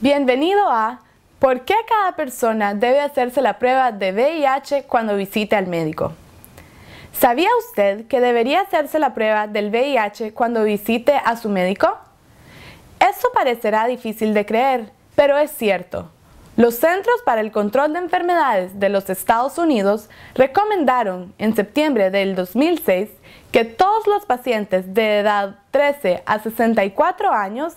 Bienvenido a ¿Por qué cada persona debe hacerse la prueba de VIH cuando visite al médico? ¿Sabía usted que debería hacerse la prueba del VIH cuando visite a su médico? Eso parecerá difícil de creer, pero es cierto. Los Centros para el Control de Enfermedades de los Estados Unidos recomendaron en septiembre del 2006 que todos los pacientes de edad 13 a 64 años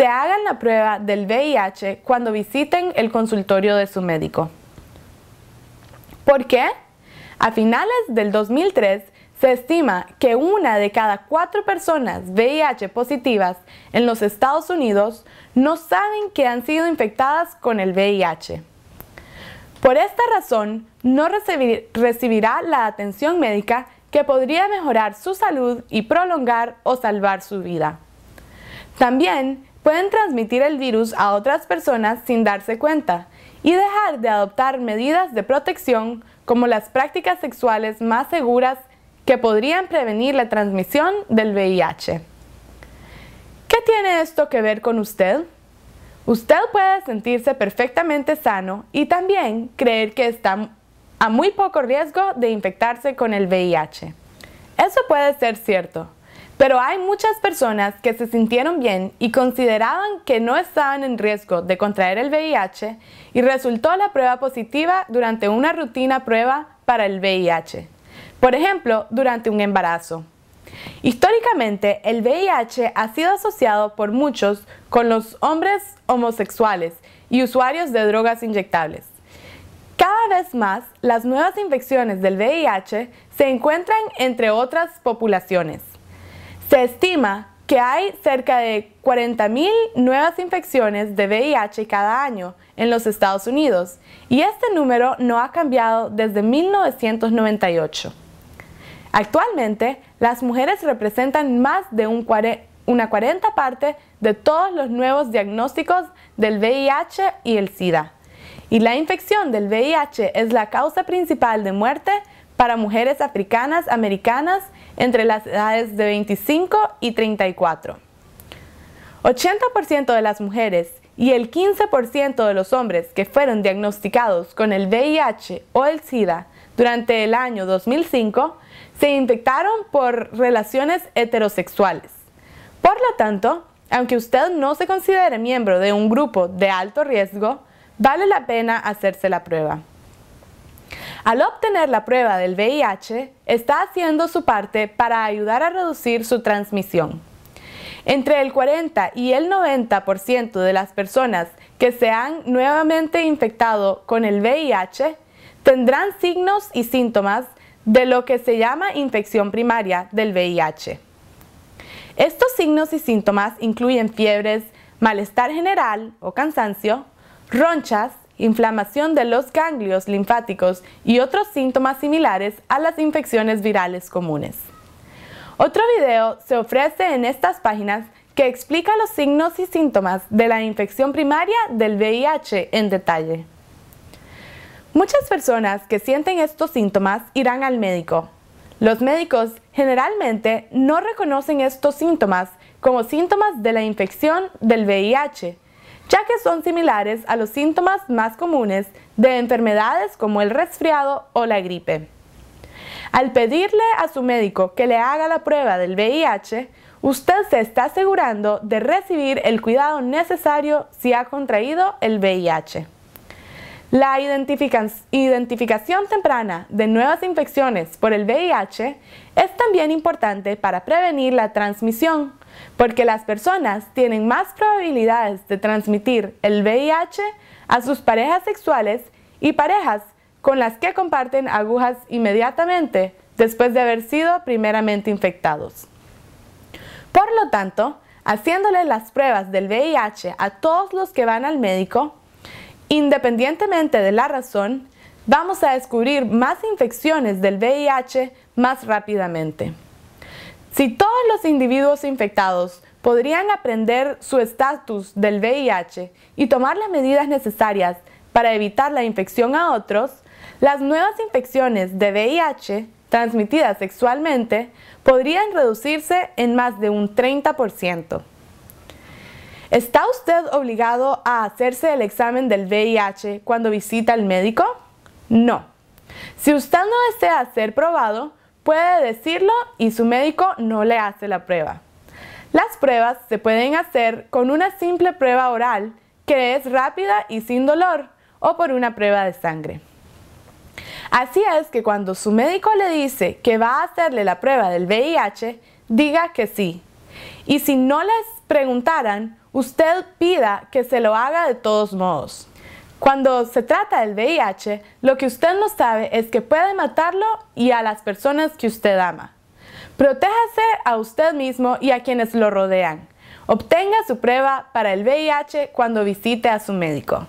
se hagan la prueba del VIH cuando visiten el consultorio de su médico. ¿Por qué? A finales del 2003 se estima que una de cada cuatro personas VIH positivas en los Estados Unidos no saben que han sido infectadas con el VIH. Por esta razón, no recibirá la atención médica que podría mejorar su salud y prolongar o salvar su vida. También pueden transmitir el virus a otras personas sin darse cuenta y dejar de adoptar medidas de protección como las prácticas sexuales más seguras que podrían prevenir la transmisión del VIH. ¿Qué tiene esto que ver con usted? Usted puede sentirse perfectamente sano y también creer que está a muy poco riesgo de infectarse con el VIH. Eso puede ser cierto, pero hay muchas personas que se sintieron bien y consideraban que no estaban en riesgo de contraer el VIH y resultó la prueba positiva durante una rutina prueba para el VIH. Por ejemplo, durante un embarazo. Históricamente, el VIH ha sido asociado por muchos con los hombres homosexuales y usuarios de drogas inyectables. Cada vez más, las nuevas infecciones del VIH se encuentran entre otras poblaciones. Se estima que hay cerca de 40.000 nuevas infecciones de VIH cada año en los Estados Unidos y este número no ha cambiado desde 1998. Actualmente, las mujeres representan más de una 40 parte de todos los nuevos diagnósticos del VIH y el SIDA. Y la infección del VIH es la causa principal de muerte para mujeres africanas americanas entre las edades de 25 y 34. 80% de las mujeres y el 15% de los hombres que fueron diagnosticados con el VIH o el SIDA durante el año 2005 se infectaron por relaciones heterosexuales. Por lo tanto, aunque usted no se considere miembro de un grupo de alto riesgo, vale la pena hacerse la prueba. Al obtener la prueba del VIH, está haciendo su parte para ayudar a reducir su transmisión. Entre el 40 y el 90% de las personas que se han nuevamente infectado con el VIH tendrán signos y síntomas de lo que se llama infección primaria del VIH. Estos signos y síntomas incluyen fiebres, malestar general o cansancio, ronchas, inflamación de los ganglios linfáticos y otros síntomas similares a las infecciones virales comunes. Otro video se ofrece en estas páginas que explica los signos y síntomas de la infección primaria del VIH en detalle. Muchas personas que sienten estos síntomas irán al médico. Los médicos generalmente no reconocen estos síntomas como síntomas de la infección del VIH, ya que son similares a los síntomas más comunes de enfermedades como el resfriado o la gripe. Al pedirle a su médico que le haga la prueba del VIH, usted se está asegurando de recibir el cuidado necesario si ha contraído el VIH. La identificación temprana de nuevas infecciones por el VIH es también importante para prevenir la transmisión, porque las personas tienen más probabilidades de transmitir el VIH a sus parejas sexuales y parejas con las que comparten agujas inmediatamente después de haber sido primeramente infectados. Por lo tanto, haciéndole las pruebas del VIH a todos los que van al médico, Independientemente de la razón, vamos a descubrir más infecciones del VIH más rápidamente. Si todos los individuos infectados podrían aprender su estatus del VIH y tomar las medidas necesarias para evitar la infección a otros, las nuevas infecciones de VIH transmitidas sexualmente podrían reducirse en más de un 30%. ¿Está usted obligado a hacerse el examen del VIH cuando visita al médico? No. Si usted no desea ser probado, puede decirlo y su médico no le hace la prueba. Las pruebas se pueden hacer con una simple prueba oral, que es rápida y sin dolor, o por una prueba de sangre. Así es que cuando su médico le dice que va a hacerle la prueba del VIH, diga que sí. Y si no les preguntaran, Usted pida que se lo haga de todos modos. Cuando se trata del VIH, lo que usted no sabe es que puede matarlo y a las personas que usted ama. Protéjase a usted mismo y a quienes lo rodean. Obtenga su prueba para el VIH cuando visite a su médico.